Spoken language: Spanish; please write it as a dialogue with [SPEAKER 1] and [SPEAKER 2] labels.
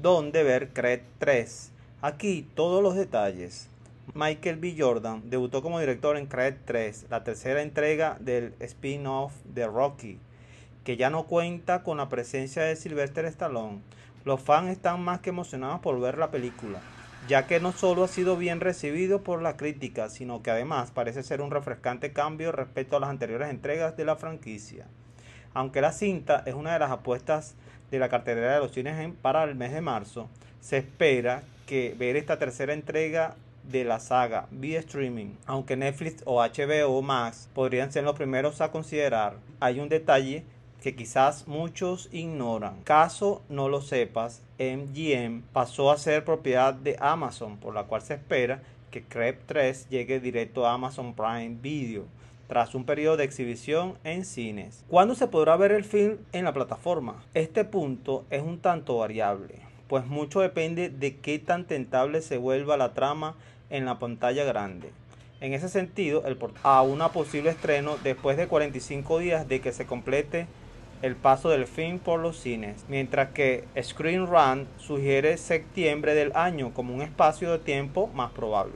[SPEAKER 1] donde ver Cred 3. Aquí todos los detalles. Michael B. Jordan debutó como director en Cred 3, la tercera entrega del spin-off de Rocky, que ya no cuenta con la presencia de Sylvester Stallone. Los fans están más que emocionados por ver la película, ya que no solo ha sido bien recibido por la crítica, sino que además parece ser un refrescante cambio respecto a las anteriores entregas de la franquicia. Aunque la cinta es una de las apuestas de la cartelera de los cines para el mes de marzo, se espera que ver esta tercera entrega de la saga vía streaming, aunque Netflix o HBO Max podrían ser los primeros a considerar, hay un detalle que quizás muchos ignoran. Caso no lo sepas, MGM pasó a ser propiedad de Amazon, por la cual se espera que Crep 3 llegue directo a Amazon Prime Video tras un periodo de exhibición en cines. ¿Cuándo se podrá ver el film en la plataforma? Este punto es un tanto variable, pues mucho depende de qué tan tentable se vuelva la trama en la pantalla grande. En ese sentido, el a una posible estreno después de 45 días de que se complete el paso del film por los cines, mientras que Screen Run sugiere septiembre del año como un espacio de tiempo más probable.